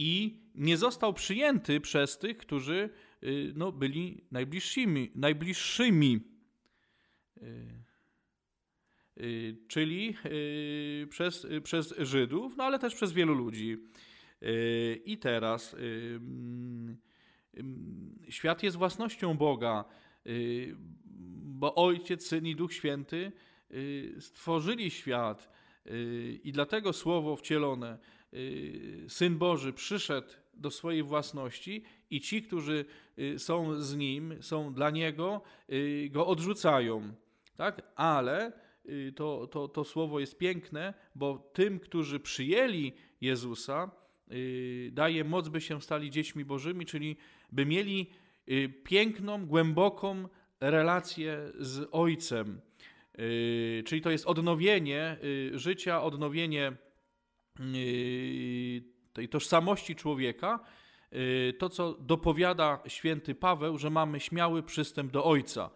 i nie został przyjęty przez tych, którzy y, no, byli najbliższymi, najbliższymi. Y, y, czyli przez, przez Żydów, no ale też przez wielu ludzi. I teraz mm, świat jest własnością Boga, bo Ojciec, Syn i Duch Święty stworzyli świat i dlatego Słowo wcielone Y, Syn Boży przyszedł do swojej własności i ci, którzy y, są z nim, są dla niego, y, go odrzucają. Tak? Ale to, to, to słowo jest piękne, bo tym, którzy przyjęli Jezusa, daje moc, by się stali dziećmi Bożymi, czyli by mieli piękną, głęboką relację z Ojcem. Czyli to jest odnowienie życia, odnowienie Y, tej tożsamości człowieka, y, to co dopowiada święty Paweł, że mamy śmiały przystęp do Ojca.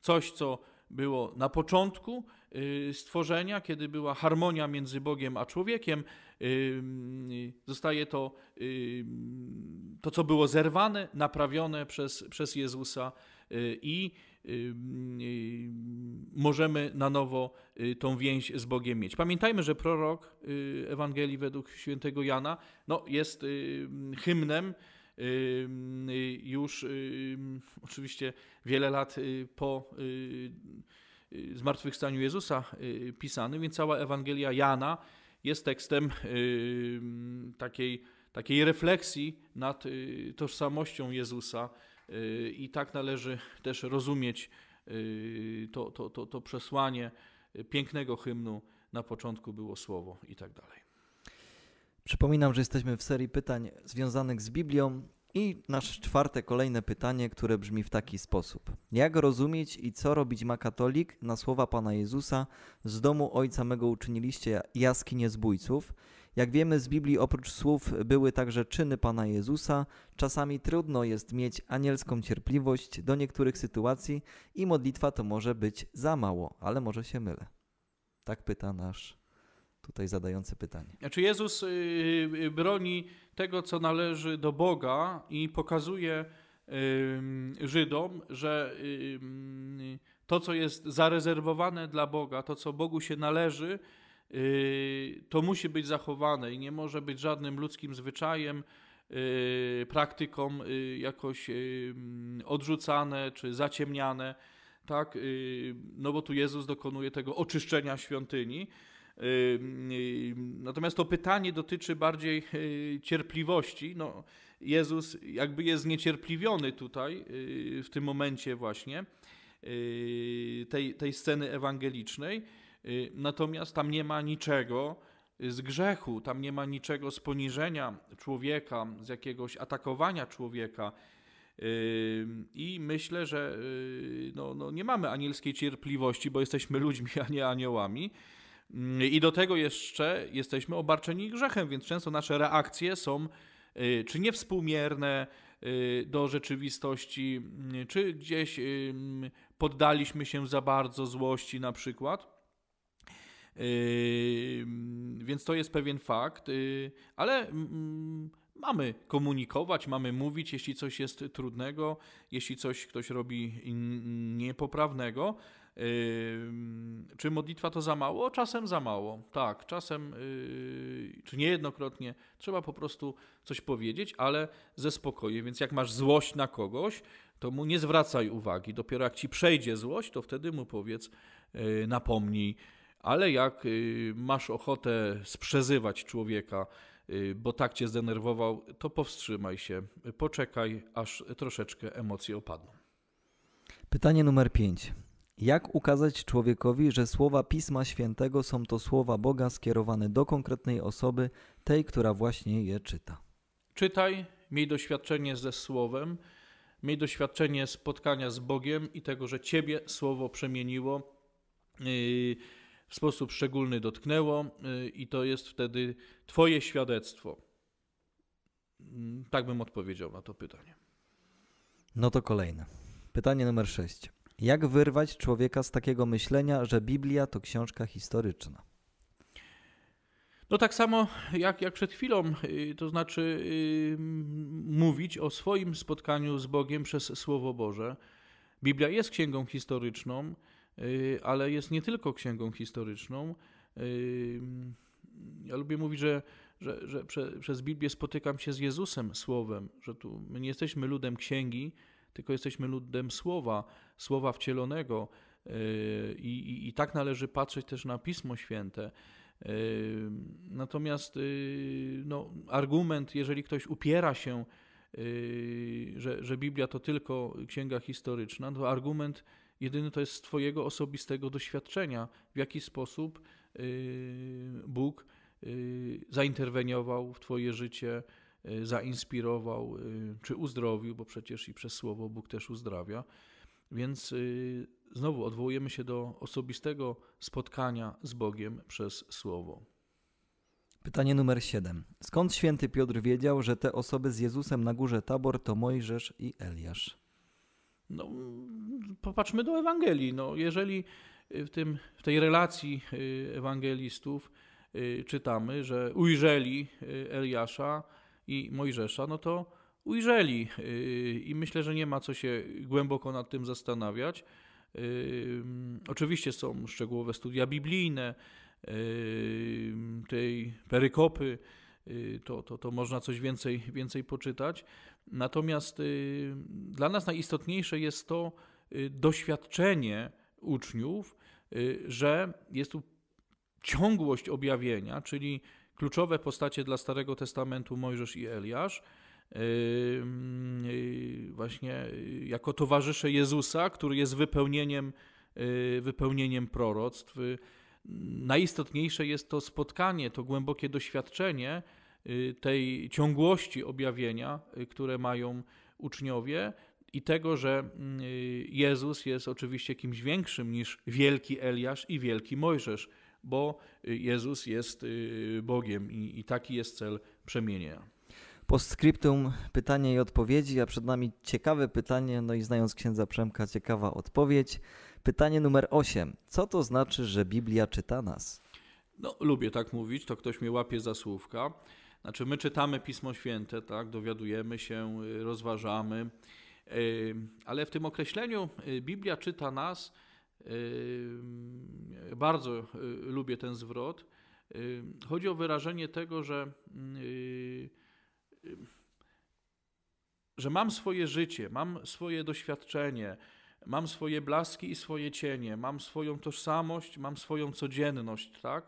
Coś, co było na początku y, stworzenia, kiedy była harmonia między Bogiem a człowiekiem, zostaje to, to co było zerwane, naprawione przez, przez Jezusa i możemy na nowo y, tą więź z Bogiem mieć. Pamiętajmy, że prorok y, Ewangelii według świętego Jana no, jest hymnem już oczywiście wiele lat y, po zmartwychwstaniu Jezusa pisany, więc cała Ewangelia Jana jest tekstem takiej, takiej refleksji nad tożsamością Jezusa, i tak należy też rozumieć y, to, to, to, to przesłanie pięknego hymnu na początku było słowo i tak dalej. Przypominam, że jesteśmy w serii pytań związanych z Biblią i nasze czwarte kolejne pytanie, które brzmi w taki sposób. Jak rozumieć i co robić ma katolik na słowa Pana Jezusa z domu ojca mego uczyniliście jaskinie zbójców? Jak wiemy z Biblii, oprócz słów były także czyny Pana Jezusa. Czasami trudno jest mieć anielską cierpliwość do niektórych sytuacji i modlitwa to może być za mało, ale może się mylę. Tak pyta nasz tutaj zadający pytanie. Znaczy Jezus y, y, broni tego, co należy do Boga i pokazuje Żydom, że to, co jest zarezerwowane dla Boga, to, co Bogu się należy, Yy, to musi być zachowane i nie może być żadnym ludzkim zwyczajem, yy, praktyką yy, jakoś odrzucane czy zaciemniane, tak? No bo tu Jezus dokonuje tego oczyszczenia świątyni. Natomiast to pytanie dotyczy bardziej cierpliwości. No, Jezus jakby jest niecierpliwiony tutaj, w tym momencie właśnie tej, tej sceny ewangelicznej. Y, natomiast tam nie ma niczego y, z grzechu, tam nie ma niczego z poniżenia człowieka, z jakiegoś atakowania człowieka. Y, I myślę, że no, no nie mamy anielskiej cierpliwości, bo jesteśmy ludźmi, a nie aniołami. I do tego jeszcze jesteśmy obarczeni grzechem, więc często nasze reakcje są czy niewspółmierne do rzeczywistości, czy gdzieś poddaliśmy się za bardzo złości na przykład. Więc to jest pewien fakt, y, ale mm, mm, mamy komunikować, mamy mówić, jeśli coś jest trudnego, jeśli coś ktoś robi niepoprawnego. Czy modlitwa to za mało? Czasem za mało, tak, czasem, y, czy niejednokrotnie trzeba po prostu coś powiedzieć, ale ze spokojem. Więc jak masz złość na kogoś, to mu nie zwracaj uwagi. Dopiero jak ci przejdzie złość, to wtedy mu powiedz, y, napomnij ale jak y, masz ochotę sprzezywać człowieka, y, bo tak cię zdenerwował, to powstrzymaj się, poczekaj, aż troszeczkę emocje opadną. Pytanie numer 5. Jak ukazać człowiekowi, że słowa Pisma Świętego są to słowa Boga skierowane do konkretnej osoby, tej, która właśnie je czyta? Czytaj, miej doświadczenie ze Słowem, miej doświadczenie spotkania z Bogiem i tego, że Ciebie Słowo przemieniło. Yy, w sposób szczególny dotknęło, y, i to jest wtedy Twoje świadectwo. Mm, tak bym odpowiedział na to pytanie. No to kolejne. Pytanie numer 6. Jak wyrwać człowieka z takiego myślenia, że Biblia to książka historyczna? No tak samo jak, jak przed chwilą, y, to znaczy yy, mówić o swoim spotkaniu z Bogiem przez Słowo Boże. Biblia jest księgą historyczną, Y, ale jest nie tylko księgą historyczną. Y, ja lubię mówić, że, że, że prze, przez Biblię spotykam się z Jezusem Słowem, że tu my nie jesteśmy ludem księgi, tylko jesteśmy ludem Słowa, Słowa wcielonego. Y, I, i, i tak należy patrzeć też na Pismo Święte. Natomiast no, argument, jeżeli ktoś upiera się, że, że Biblia to tylko księga historyczna, to argument Jedyny to jest z Twojego osobistego doświadczenia, w jaki sposób y, Bóg y, zainterweniował w Twoje życie, y, zainspirował czy uzdrowił, bo przecież i przez Słowo Bóg też uzdrawia. Więc znowu odwołujemy się do osobistego spotkania z Bogiem przez Słowo. Pytanie numer 7. Skąd święty Piotr wiedział, że te osoby z Jezusem na górze Tabor to Mojżesz i Eliasz? No, popatrzmy do Ewangelii. No, jeżeli y, w, tym, w tej relacji y, ewangelistów y, czytamy, że ujrzeli Eliasza i Mojżesza, no to ujrzeli i myślę, że nie ma co się głęboko nad tym zastanawiać. Oczywiście są szczegółowe studia biblijne tej perykopy, Y, to, to, to można coś więcej, więcej poczytać. Natomiast y, dla nas najistotniejsze jest to y, doświadczenie uczniów, że jest tu ciągłość objawienia, czyli kluczowe postacie dla Starego Testamentu Mojżesz i Eliasz. Właśnie jako towarzysze Jezusa, który jest wypełnieniem, wypełnieniem proroctw najistotniejsze jest to spotkanie, to głębokie doświadczenie y, tej ciągłości objawienia, y, które mają uczniowie i tego, że y, Jezus jest oczywiście kimś większym niż wielki Eliasz i wielki Mojżesz, bo Jezus jest Bogiem i, taki jest cel przemienienia. Postscriptum pytanie i odpowiedzi, a przed nami ciekawe pytanie, no i znając księdza Przemka, ciekawa odpowiedź. Pytanie numer 8. Co to znaczy, że Biblia czyta nas? No, lubię tak mówić, to ktoś mnie łapie za słówka. Znaczy, my czytamy Pismo Święte, tak, dowiadujemy się, y, rozważamy, y, ale w tym określeniu y, Biblia czyta nas. Bardzo lubię ten zwrot. Chodzi o wyrażenie tego, że, że mam swoje życie, mam swoje doświadczenie, Mam swoje blaski i swoje cienie, mam swoją tożsamość, mam swoją codzienność, tak?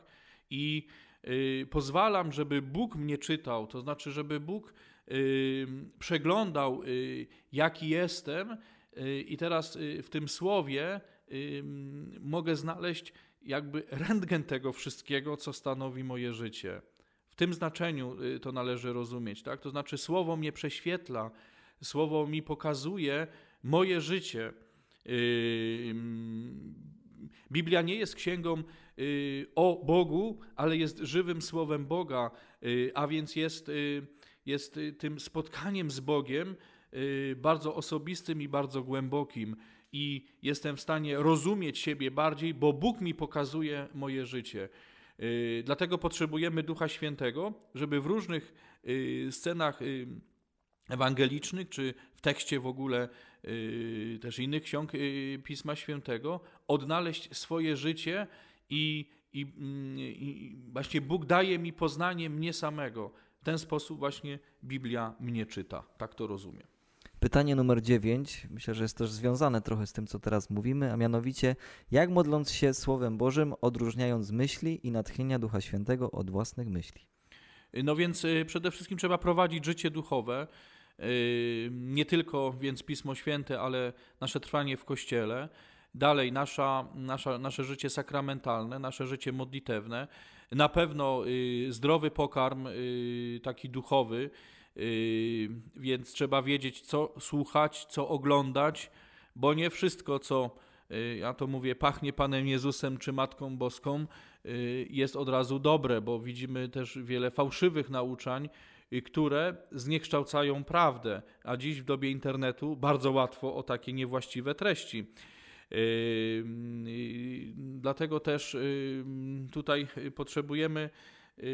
I y, pozwalam, żeby Bóg mnie czytał, to znaczy, żeby Bóg y, przeglądał, y, jaki jestem, y, i teraz y, w tym słowie mogę znaleźć jakby rentgen tego wszystkiego, co stanowi moje życie. W tym znaczeniu y, to należy rozumieć, tak? To znaczy, słowo mnie prześwietla, słowo mi pokazuje moje życie. Biblia nie jest księgą y, o Bogu, ale jest żywym słowem Boga, y, a więc jest, y, jest tym spotkaniem z Bogiem bardzo osobistym i bardzo głębokim. I jestem w stanie rozumieć siebie bardziej, bo Bóg mi pokazuje moje życie. Dlatego potrzebujemy Ducha Świętego, żeby w różnych scenach ewangelicznych czy w tekście w ogóle Y, też innych ksiąg y, Pisma Świętego, odnaleźć swoje życie i, mm, i, i właśnie Bóg daje mi poznanie mnie samego. W ten sposób właśnie Biblia mnie czyta. Tak to rozumiem. Pytanie numer 9, myślę, że jest też związane trochę z tym, co teraz mówimy, a mianowicie, jak modląc się Słowem Bożym, odróżniając myśli i natchnienia Ducha Świętego od własnych myśli? No więc y, przede wszystkim trzeba prowadzić życie duchowe, nie tylko więc Pismo Święte, ale nasze trwanie w Kościele, dalej nasza, nasza, nasze życie sakramentalne, nasze życie modlitewne, na pewno y, zdrowy pokarm y, taki duchowy, y, więc trzeba wiedzieć, co słuchać, co oglądać, bo nie wszystko, co ja to mówię, pachnie Panem Jezusem czy Matką Boską, jest od razu dobre, bo widzimy też wiele fałszywych nauczań, które zniekształcają prawdę, a dziś w dobie internetu bardzo łatwo o takie niewłaściwe treści. Yy, dlatego też yy, tutaj potrzebujemy yy,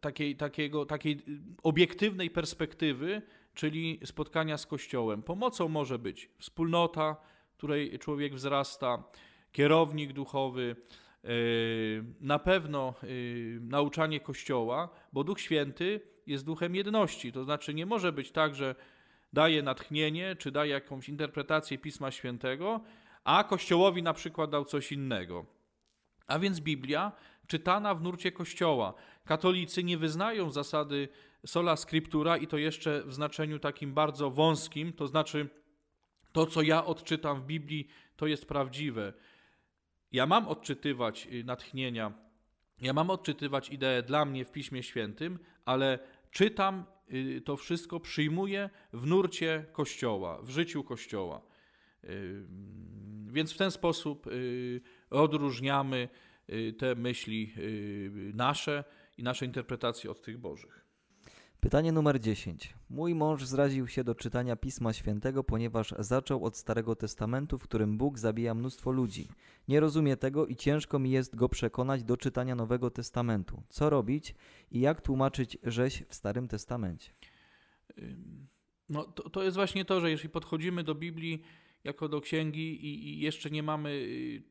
takiej, takiego, takiej obiektywnej perspektywy, czyli spotkania z Kościołem. Pomocą może być wspólnota, której człowiek wzrasta, kierownik duchowy, Yy, na pewno yy, nauczanie Kościoła, bo Duch Święty jest duchem jedności. To znaczy, nie może być tak, że daje natchnienie czy daje jakąś interpretację Pisma Świętego, a Kościołowi na przykład dał coś innego. A więc Biblia czytana w nurcie Kościoła. Katolicy nie wyznają zasady sola scriptura i to jeszcze w znaczeniu takim bardzo wąskim, to znaczy to, co ja odczytam w Biblii, to jest prawdziwe ja mam odczytywać y, natchnienia, ja mam odczytywać idee dla mnie w Piśmie Świętym, ale czytam y, to wszystko, przyjmuję w nurcie Kościoła, w życiu Kościoła. Y, więc w ten sposób odróżniamy te myśli nasze i nasze interpretacje od tych Bożych. Pytanie numer 10. Mój mąż zraził się do czytania Pisma Świętego, ponieważ zaczął od Starego Testamentu, w którym Bóg zabija mnóstwo ludzi. Nie rozumie tego i ciężko mi jest go przekonać do czytania Nowego Testamentu. Co robić i jak tłumaczyć rzeź w Starym Testamencie? No, to, to jest właśnie to, że jeśli podchodzimy do Biblii jako do księgi i, i jeszcze nie mamy y,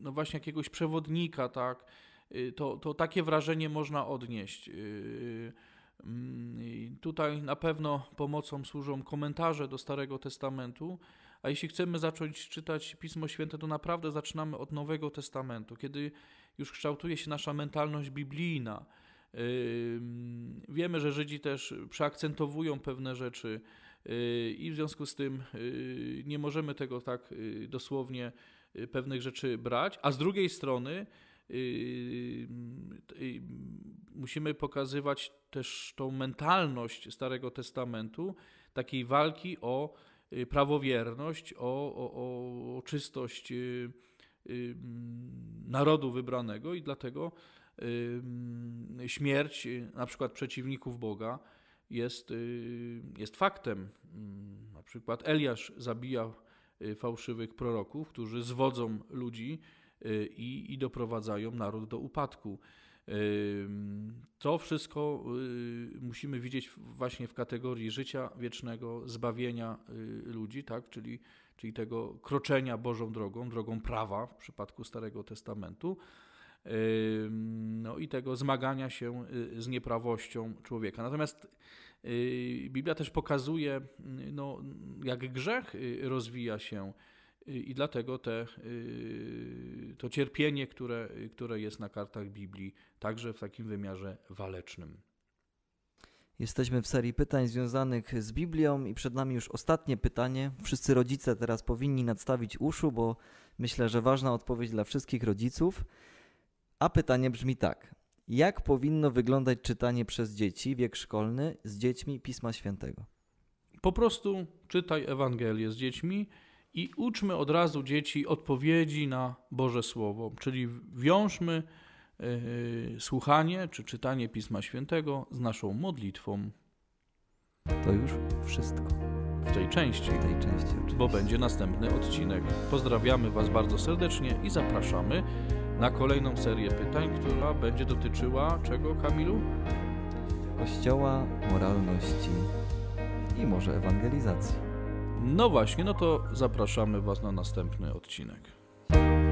no właśnie jakiegoś przewodnika, tak? Y, to, to takie wrażenie można odnieść. Y, y, tutaj na pewno pomocą służą komentarze do Starego Testamentu, a jeśli chcemy zacząć czytać Pismo Święte, to naprawdę zaczynamy od Nowego Testamentu, kiedy już kształtuje się nasza mentalność biblijna. Wiemy, że Żydzi też przeakcentowują pewne rzeczy i w związku z tym nie możemy tego tak dosłownie pewnych rzeczy brać, a z drugiej strony Yy, yy, musimy pokazywać też tą mentalność Starego Testamentu, takiej walki o yy, prawowierność, o, o, o czystość narodu wybranego i dlatego śmierć na przykład przeciwników Boga jest, jest faktem. Mm, na przykład Eliasz zabija fałszywych proroków, którzy zwodzą ludzi Y, i, i doprowadzają naród do upadku. To wszystko y, musimy widzieć właśnie w kategorii życia wiecznego, zbawienia y, ludzi, tak? czyli, czyli tego kroczenia Bożą drogą, drogą prawa w przypadku Starego Testamentu, no i tego zmagania się z nieprawością człowieka. Natomiast Biblia też pokazuje, no, jak grzech rozwija się Y, I dlatego te, y, to cierpienie, które, y, które jest na kartach Biblii, także w takim wymiarze walecznym. Jesteśmy w serii pytań związanych z Biblią i przed nami już ostatnie pytanie. Wszyscy rodzice teraz powinni nadstawić uszu, bo myślę, że ważna odpowiedź dla wszystkich rodziców. A pytanie brzmi tak: jak powinno wyglądać czytanie przez dzieci, wiek szkolny, z dziećmi Pisma Świętego? Po prostu czytaj Ewangelię z dziećmi i uczmy od razu dzieci odpowiedzi na Boże Słowo, czyli wiążmy e, słuchanie czy czytanie Pisma Świętego z naszą modlitwą. To już wszystko. W tej części. W tej części oczywiście. Bo będzie następny odcinek. Pozdrawiamy Was bardzo serdecznie i zapraszamy na kolejną serię pytań, która będzie dotyczyła czego, Kamilu? Kościoła, moralności i może ewangelizacji. No właśnie, no to zapraszamy Was na następny odcinek.